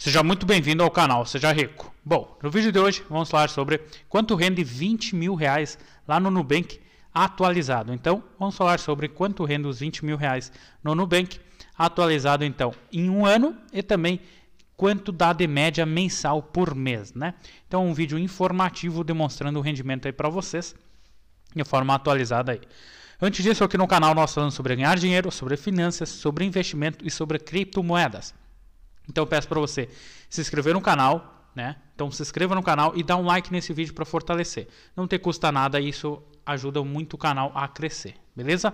Seja muito bem-vindo ao canal Seja Rico. Bom, no vídeo de hoje vamos falar sobre quanto rende 20 mil reais lá no Nubank atualizado. Então, vamos falar sobre quanto rende os 20 mil reais no Nubank atualizado então em um ano e também quanto dá de média mensal por mês, né? Então, um vídeo informativo demonstrando o rendimento aí para vocês de forma atualizada aí. Antes disso, aqui no canal nós falamos sobre ganhar dinheiro, sobre finanças, sobre investimento e sobre criptomoedas. Então eu peço para você se inscrever no canal, né? Então se inscreva no canal e dá um like nesse vídeo para fortalecer. Não te custa nada, isso ajuda muito o canal a crescer, beleza?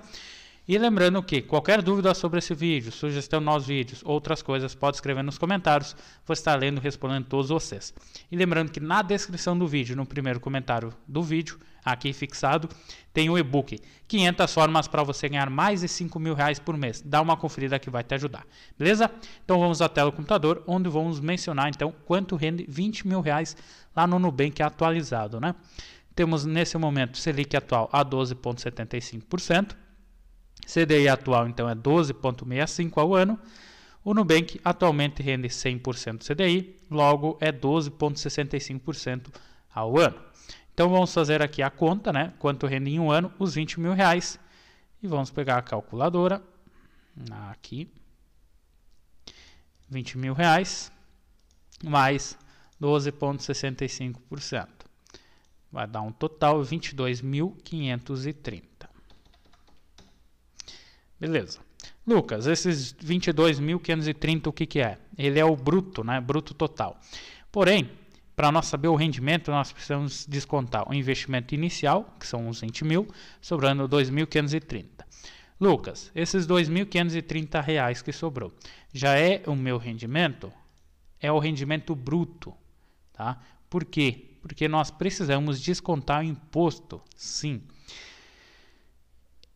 E lembrando que qualquer dúvida sobre esse vídeo, sugestão de novos vídeos, outras coisas, pode escrever nos comentários. Vou estar lendo e respondendo todos vocês. E lembrando que na descrição do vídeo, no primeiro comentário do vídeo, aqui fixado, tem o e-book 500 formas para você ganhar mais de 5 mil reais por mês. Dá uma conferida que vai te ajudar, beleza? Então vamos à tela do computador, onde vamos mencionar então quanto rende 20 mil reais lá no Nubank atualizado, né? Temos nesse momento Selic atual a 12,75%. CDI atual então é 12,65 ao ano. O Nubank atualmente rende 100% CDI, logo é 12,65% ao ano. Então vamos fazer aqui a conta, né? Quanto rende em um ano? Os 20 mil reais. E vamos pegar a calculadora aqui. 20 mil reais mais 12,65%. Vai dar um total de 22.530. Beleza. Lucas, esses 22.530, o que, que é? Ele é o bruto, né? Bruto total. Porém, para nós saber o rendimento, nós precisamos descontar o investimento inicial, que são os 20 mil, sobrando 2.530. Lucas, esses 2.530 reais que sobrou, já é o meu rendimento? É o rendimento bruto, tá? Por quê? Porque nós precisamos descontar o imposto, sim.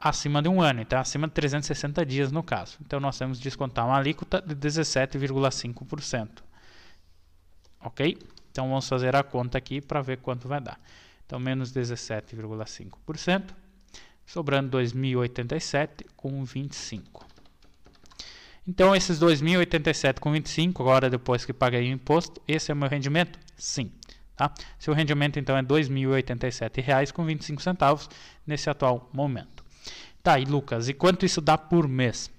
acima de um ano, então é acima de 360 dias no caso. Então nós temos que descontar uma alíquota de 17,5%. Ok? Então vamos fazer a conta aqui para ver quanto vai dar. Então menos 17,5%, sobrando 2.087 com 25. Então esses 2.087 com 25, agora depois que paguei o imposto, esse é o meu rendimento? Sim. Tá? Seu rendimento então é R$ 2.087,25 nesse atual momento. Tá, e Lucas, e quanto isso dá por mês?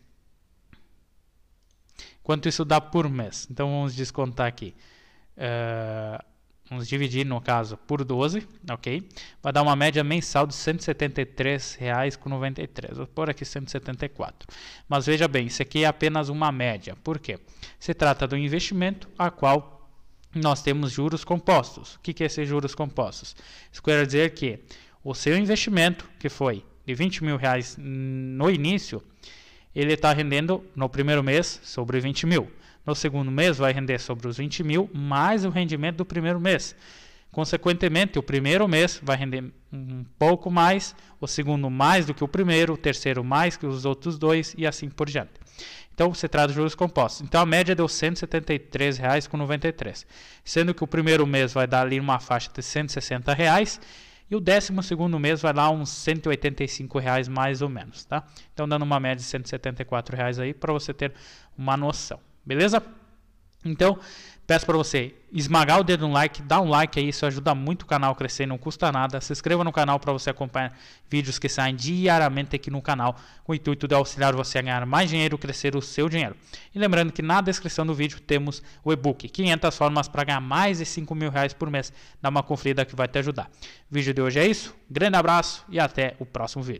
Quanto isso dá por mês? Então vamos descontar aqui. Uh, vamos dividir, no caso, por 12, ok? Vai dar uma média mensal de R$ 173,93. Vou pôr aqui 174. Mas veja bem, isso aqui é apenas uma média. Por quê? Se trata do investimento a qual nós temos juros compostos. O que, que é esses juros compostos? Isso quer dizer que o seu investimento, que foi de 20 mil reais no início, ele está rendendo no primeiro mês sobre 20 mil. No segundo mês vai render sobre os 20 mil mais o rendimento do primeiro mês. Consequentemente, o primeiro mês vai render um pouco mais, o segundo mais do que o primeiro, o terceiro mais que os outros dois e assim por diante. Então, se trata de juros compostos. Então, a média deu R$ 173,93, sendo que o primeiro mês vai dar ali uma faixa de R$ 160,00 e o 12 mês vai lá uns 185 reais mais ou menos, tá? Então dando uma média de 174 reais aí para você ter uma noção, beleza? Então, peço para você esmagar o dedo no like, dá um like aí, isso ajuda muito o canal a crescer, não custa nada. Se inscreva no canal para você acompanhar vídeos que saem diariamente aqui no canal, com o intuito de auxiliar você a ganhar mais dinheiro e crescer o seu dinheiro. E lembrando que na descrição do vídeo temos o e-book 500 formas para ganhar mais de 5 mil reais por mês. Dá uma conferida que vai te ajudar. O vídeo de hoje é isso, grande abraço e até o próximo vídeo.